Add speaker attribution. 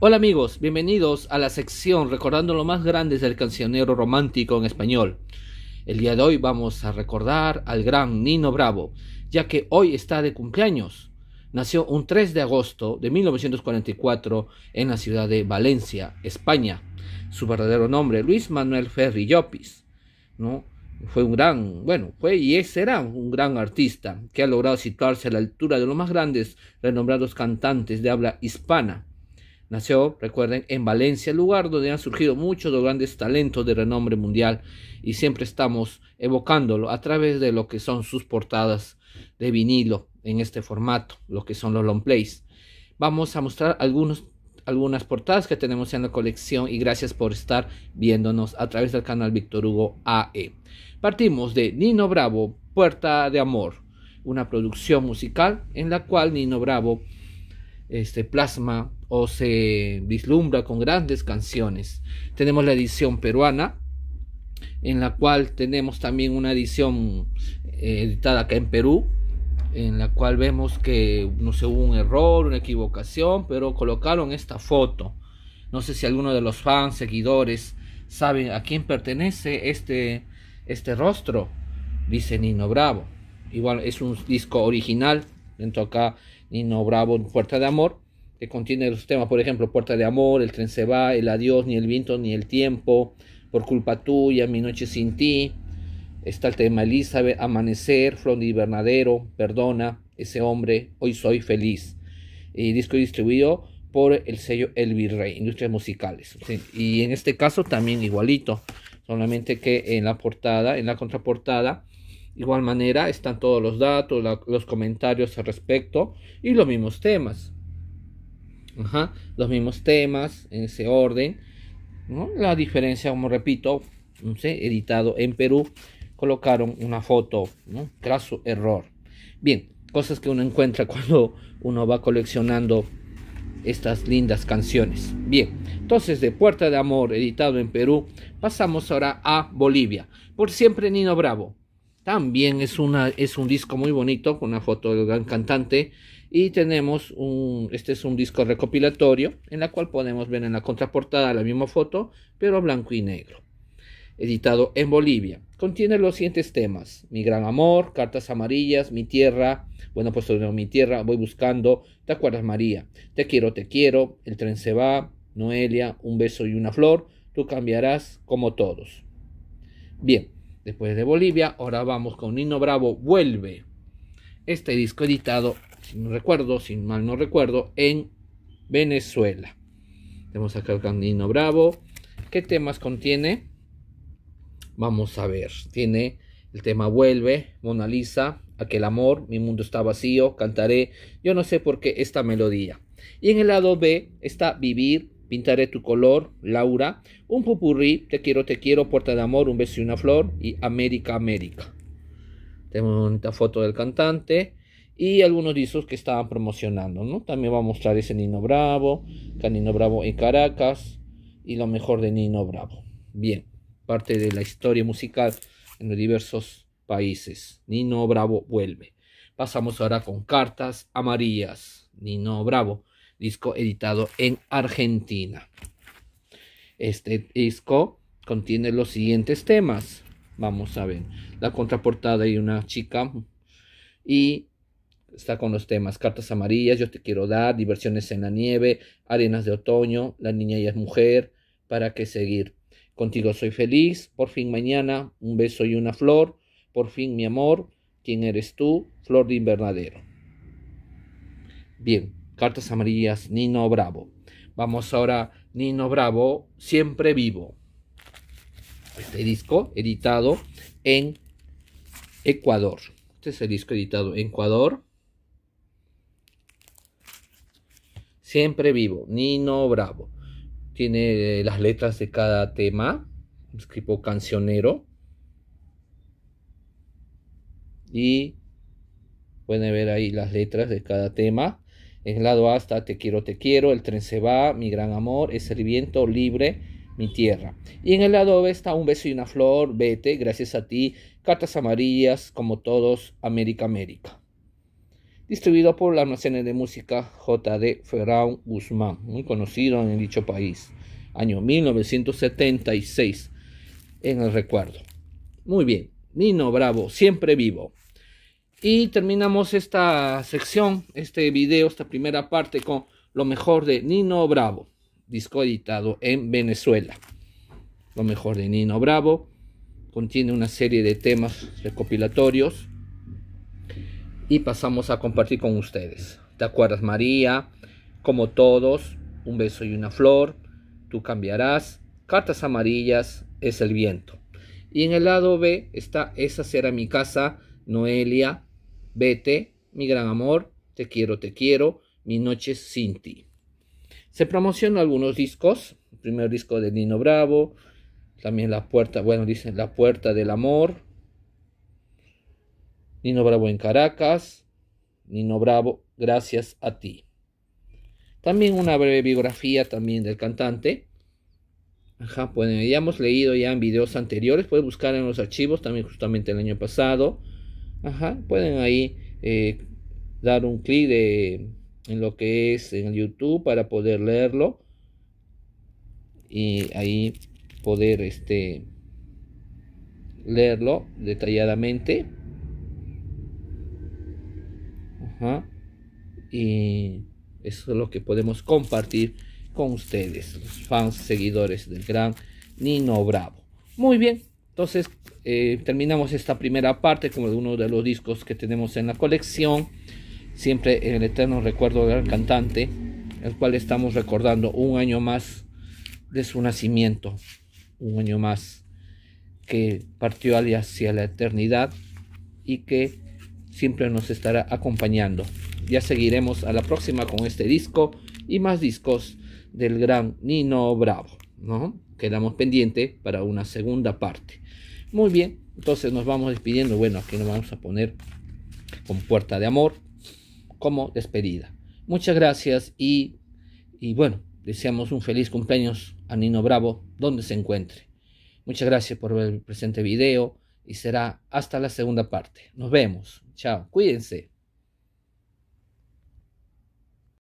Speaker 1: Hola amigos, bienvenidos a la sección recordando lo más grande del cancionero romántico en español. El día de hoy vamos a recordar al gran Nino Bravo, ya que hoy está de cumpleaños. Nació un 3 de agosto de 1944 en la ciudad de Valencia, España. Su verdadero nombre, Luis Manuel Ferri Llopis, ¿no? Fue un gran, bueno, fue y será un gran artista que ha logrado situarse a la altura de los más grandes renombrados cantantes de habla hispana Nació, recuerden, en Valencia, lugar donde han surgido muchos de los grandes talentos de renombre mundial y siempre estamos evocándolo a través de lo que son sus portadas de vinilo en este formato, lo que son los long plays. Vamos a mostrar algunas portadas que tenemos en la colección y gracias por estar viéndonos a través del canal Víctor Hugo AE. Partimos de Nino Bravo, Puerta de Amor, una producción musical en la cual Nino Bravo este, plasma o se vislumbra con grandes canciones. Tenemos la edición peruana, en la cual tenemos también una edición eh, editada acá en Perú, en la cual vemos que no sé, hubo un error, una equivocación, pero colocaron esta foto. No sé si alguno de los fans, seguidores, saben a quién pertenece este, este rostro, dice Nino Bravo. Igual es un disco original, dentro acá Nino Bravo Puerta de Amor, que contiene los temas, por ejemplo, Puerta de Amor, El tren se va, El adiós, ni el viento, ni el tiempo, Por culpa tuya, Mi noche sin ti. Está el tema Elizabeth, Amanecer, Flor de Invernadero, Perdona, Ese hombre, Hoy soy feliz. Y disco distribuido por el sello El Virrey, Industrias Musicales. Y en este caso también igualito, solamente que en la portada, en la contraportada, Igual manera están todos los datos, los comentarios al respecto y los mismos temas. Ajá, los mismos temas en ese orden. ¿no? La diferencia, como repito, no sé, editado en Perú, colocaron una foto, ¿no? su error. Bien, cosas que uno encuentra cuando uno va coleccionando estas lindas canciones. Bien, entonces de Puerta de Amor, editado en Perú, pasamos ahora a Bolivia. Por siempre Nino Bravo. También es, una, es un disco muy bonito con una foto del gran cantante. Y tenemos un, este es un disco recopilatorio en la cual podemos ver en la contraportada la misma foto, pero blanco y negro. Editado en Bolivia. Contiene los siguientes temas. Mi gran amor, cartas amarillas, mi tierra. Bueno, pues sobre mi tierra voy buscando. ¿Te acuerdas María? Te quiero, te quiero. El tren se va. Noelia, un beso y una flor. Tú cambiarás como todos. Bien, Después de Bolivia, ahora vamos con Nino Bravo, Vuelve. Este disco editado, si no recuerdo, si mal no recuerdo, en Venezuela. Tenemos acá con Nino Bravo. ¿Qué temas contiene? Vamos a ver. Tiene el tema Vuelve, Mona Lisa, Aquel amor, Mi mundo está vacío, Cantaré, Yo no sé por qué esta melodía. Y en el lado B está Vivir, Pintaré tu color, Laura, un popurrí, te quiero, te quiero, puerta de amor, un beso y una flor y América, América. Tenemos una bonita foto del cantante y algunos discos que estaban promocionando, ¿no? También va a mostrar ese Nino Bravo, Canino Bravo en Caracas y lo mejor de Nino Bravo. Bien, parte de la historia musical en los diversos países. Nino Bravo vuelve. Pasamos ahora con cartas amarillas. Nino Bravo disco editado en Argentina. Este disco contiene los siguientes temas. Vamos a ver. La contraportada y una chica. Y está con los temas Cartas Amarillas, Yo Te Quiero Dar, Diversiones en la Nieve, Arenas de Otoño, La Niña y es Mujer, Para qué Seguir. Contigo soy feliz, por fin mañana, un beso y una flor, por fin mi amor, ¿quién eres tú? Flor de invernadero. Bien, Cartas amarillas, Nino Bravo. Vamos ahora, Nino Bravo, siempre vivo. Este disco editado en Ecuador. Este es el disco editado en Ecuador. Siempre vivo, Nino Bravo. Tiene las letras de cada tema, tipo cancionero. Y pueden ver ahí las letras de cada tema. En el lado A está Te quiero, te quiero, El tren se va, Mi gran amor, Es el viento libre, Mi tierra. Y en el lado B está Un beso y una flor, Vete, Gracias a ti, Cartas amarillas, como todos, América, América. Distribuido por la almacenes de música J.D. Ferraun Guzmán, muy conocido en dicho país. Año 1976, en el recuerdo. Muy bien, Nino Bravo, siempre vivo. Y terminamos esta sección, este video, esta primera parte con lo mejor de Nino Bravo, disco editado en Venezuela. Lo mejor de Nino Bravo contiene una serie de temas recopilatorios y pasamos a compartir con ustedes. ¿Te acuerdas María? Como todos, un beso y una flor, tú cambiarás, cartas amarillas es el viento. Y en el lado B está Esa será mi casa, Noelia, Vete, mi gran amor, te quiero, te quiero, mi noche sin ti. Se promocionan algunos discos, el primer disco de Nino Bravo, también La Puerta, bueno, dicen La Puerta del Amor, Nino Bravo en Caracas, Nino Bravo, gracias a ti. También una breve biografía también del cantante. Ajá, pues ya hemos leído ya en videos anteriores, puedes buscar en los archivos también justamente el año pasado pueden ahí eh, dar un clic en lo que es en YouTube para poder leerlo y ahí poder este leerlo detalladamente. Y eso es lo que podemos compartir con ustedes, los fans, seguidores del gran Nino Bravo. Muy bien, entonces eh, terminamos esta primera parte como uno de los discos que tenemos en la colección. Siempre en el eterno recuerdo del cantante, el cual estamos recordando un año más de su nacimiento, un año más que partió hacia la eternidad y que siempre nos estará acompañando. Ya seguiremos a la próxima con este disco y más discos del gran Nino Bravo, ¿no? Quedamos pendiente para una segunda parte. Muy bien, entonces nos vamos despidiendo. Bueno, aquí nos vamos a poner con puerta de amor como despedida. Muchas gracias y, y bueno, deseamos un feliz cumpleaños a Nino Bravo donde se encuentre. Muchas gracias por ver el presente video y será hasta la segunda parte. Nos vemos. Chao, cuídense.